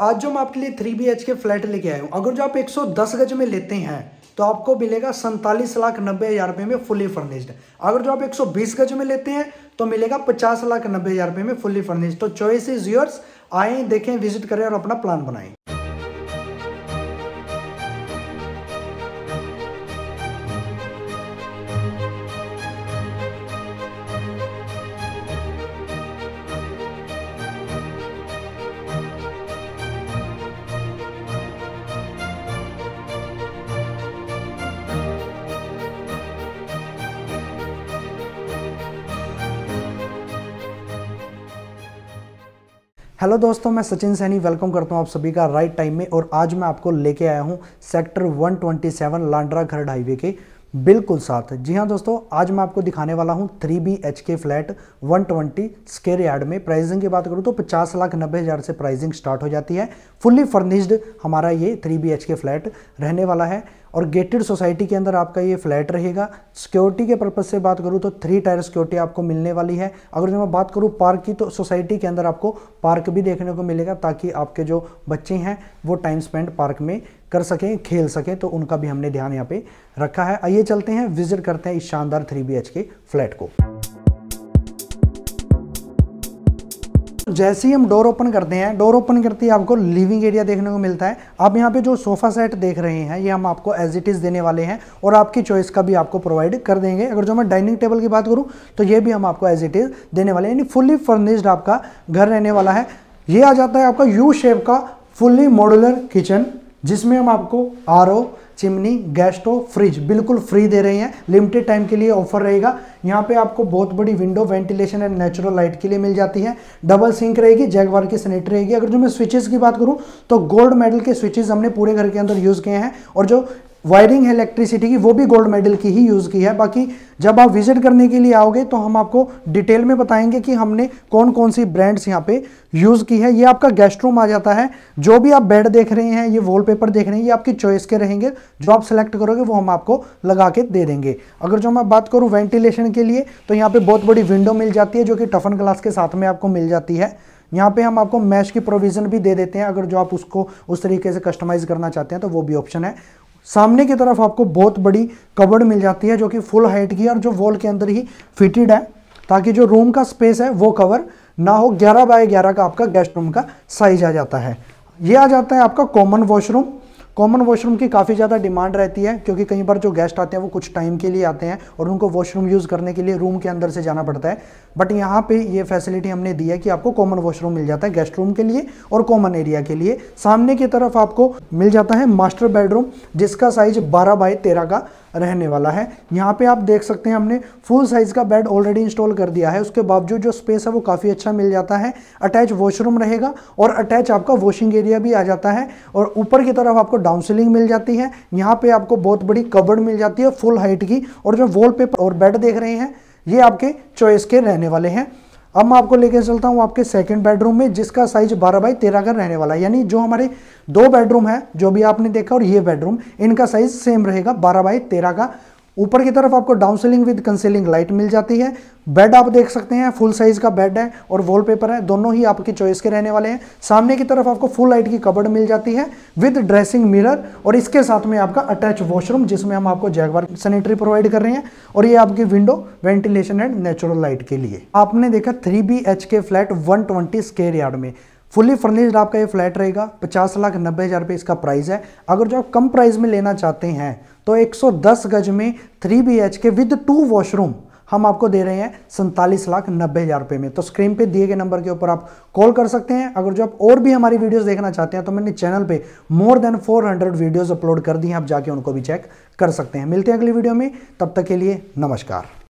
आज जो मैं आपके लिए three B H K flat लेके आया हूँ अगर जो आप 110 गज में लेते हैं तो आपको मिलेगा सैंतालीस लाख नब्बे हज़ार रुपये में फुली फर्निश्ड अगर जो आप 120 गज में लेते हैं तो मिलेगा पचास लाख नब्बे हज़ार रुपये में फुली फर्निश्ड तो चॉइस इज योर्स आए देखें विजिट करें और अपना प्लान बनाएं हेलो दोस्तों मैं सचिन सैनी वेलकम करता हूं आप सभी का राइट टाइम में और आज मैं आपको लेके आया हूं सेक्टर 127 लांड्रा खरड़ हाईवे के बिल्कुल साथ जी हाँ दोस्तों आज मैं आपको दिखाने वाला हूँ three B H K flat 120 twenty square yard में प्राइसिंग की बात करूँ तो पचास लाख नब्बे हज़ार से प्राइसिंग स्टार्ट हो जाती है फुल्ली फर्निश्ड हमारा ये three B H K flat रहने वाला है और गेटेड सोसाइटी के अंदर आपका ये फ्लैट रहेगा सिक्योरिटी के पर्पज से बात करूँ तो थ्री टायर सिक्योरिटी आपको मिलने वाली है अगर मैं बात करूँ पार्क की तो सोसाइटी के अंदर आपको पार्क भी देखने को मिलेगा ताकि आपके जो बच्चे हैं वो टाइम स्पेंड पार्क में कर सकें खेल सकें तो उनका भी हमने ध्यान यहाँ पे रखा है आइए चलते हैं विजिट करते हैं इस शानदार थ्री बी के फ्लैट को जैसे ही हम डोर ओपन करते हैं डोर ओपन करते ही आपको लिविंग एरिया देखने को मिलता है आप यहाँ पे जो सोफा सेट देख रहे हैं ये हम आपको एज इट इज़ देने वाले हैं और आपकी चॉइस का भी आपको प्रोवाइड कर देंगे अगर जो मैं डाइनिंग टेबल की बात करूँ तो ये भी हम आपको एज इट इज़ देने वाले यानी फुल्ली फर्निश्ड आपका घर रहने वाला है ये आ जाता है आपका यू शेप का फुल्ली मॉडुलर किचन जिसमें हम आपको आर चिमनी गैस स्टोव फ्रिज बिल्कुल फ्री दे रहे हैं लिमिटेड टाइम के लिए ऑफर रहेगा यहाँ पे आपको बहुत बड़ी window ventilation and natural light के लिए मिल जाती है डबल सिंक रहेगी जैगवार की सैनिटरी रहेगी अगर जो मैं स्विचेस की बात करूँ तो गोल्ड मेडल के स्विचेस हमने पूरे घर के अंदर यूज़ किए हैं और जो वायरिंग है इलेक्ट्रिसिटी की वो भी गोल्ड मेडल की ही यूज़ की है बाकी जब आप विजिट करने के लिए आओगे तो हम आपको डिटेल में बताएंगे कि हमने कौन कौन सी ब्रांड्स यहाँ पे यूज़ की है ये आपका गेस्ट रूम आ जाता है जो भी आप बेड देख रहे हैं ये वॉलपेपर देख रहे हैं ये आपकी चॉइस के रहेंगे जो आप सेलेक्ट करोगे वो हम आपको लगा के दे देंगे अगर जो मैं बात करूँ वेंटिलेशन के लिए तो यहाँ पर बहुत बड़ी विंडो मिल जाती है जो कि टफन ग्लास के साथ में आपको मिल जाती है यहाँ पे हम आपको मैश की प्रोविज़न भी दे देते हैं अगर जो आप उसको उस तरीके से कस्टमाइज़ करना चाहते हैं तो वो भी ऑप्शन है सामने की तरफ आपको बहुत बड़ी कबर्ड मिल जाती है जो कि फुल हाइट की है और जो वॉल के अंदर ही फिटेड है ताकि जो रूम का स्पेस है वो कवर ना हो 11 बाय 11 का आपका गेस्ट रूम का साइज आ जाता है ये आ जाता है आपका कॉमन वॉशरूम कॉमन वॉशरूम की काफ़ी ज़्यादा डिमांड रहती है क्योंकि कहीं पर जो गेस्ट आते हैं वो कुछ टाइम के लिए आते हैं और उनको वॉशरूम यूज़ करने के लिए रूम के अंदर से जाना पड़ता है बट यहाँ पे ये फैसिलिटी हमने दी है कि आपको कॉमन वॉशरूम मिल जाता है गेस्ट रूम के लिए और कॉमन एरिया के लिए सामने की तरफ आपको मिल जाता है मास्टर बेडरूम जिसका साइज बारह बाई तेरह का रहने वाला है यहाँ पे आप देख सकते हैं हमने फुल साइज़ का बेड ऑलरेडी इंस्टॉल कर दिया है उसके बावजूद जो स्पेस है वो काफ़ी अच्छा मिल जाता है अटैच वॉशरूम रहेगा और अटैच आपका वॉशिंग एरिया भी आ जाता है और ऊपर की तरफ आपको डाउनसिलिंग मिल जाती है यहाँ पर आपको बहुत बड़ी कबड़ मिल जाती है फुल हाइट की और जो वॉल और बेड देख रहे हैं ये आपके चॉइस के रहने वाले हैं अब मैं आपको लेके चलता हूँ आपके सेकंड बेडरूम में जिसका साइज 12 बाई 13 का रहने वाला है यानी जो हमारे दो बेडरूम है जो भी आपने देखा और ये बेडरूम इनका साइज सेम रहेगा 12 बाई 13 का ऊपर की तरफ आपको डाउनसेलिंग विद कंसेलिंग लाइट मिल जाती है बेड आप देख सकते हैं फुल साइज का बेड है और वॉलपेपर है दोनों ही आपकी चॉइस के रहने वाले हैं सामने की तरफ आपको फुल लाइट की कबर्ड मिल जाती है विद ड्रेसिंग मिरर और इसके साथ में आपका अटैच वॉशरूम जिसमें हम आपको जैगवार सैनिटरी प्रोवाइड कर रहे हैं और ये आपकी window ventilation and natural light के लिए आपने देखा three B H K flat one twenty yard में फुली फर्निश्ड आपका ये फ्लैट रहेगा पचास लाख नब्बे हज़ार रुपये इसका प्राइस है अगर जो आप कम प्राइस में लेना चाहते हैं तो 110 गज में three B H K with two washroom हम आपको दे रहे हैं सैंतालीस लाख नब्बे हज़ार रुपये में तो स्क्रीन पे दिए गए नंबर के ऊपर आप कॉल कर सकते हैं अगर जो आप और भी हमारी वीडियोस देखना चाहते हैं तो मैंने चैनल पे मोर देन 400 वीडियोस अपलोड कर दी हैं आप जाके उनको भी चेक कर सकते हैं मिलते हैं अगली वीडियो में तब तक के लिए नमस्कार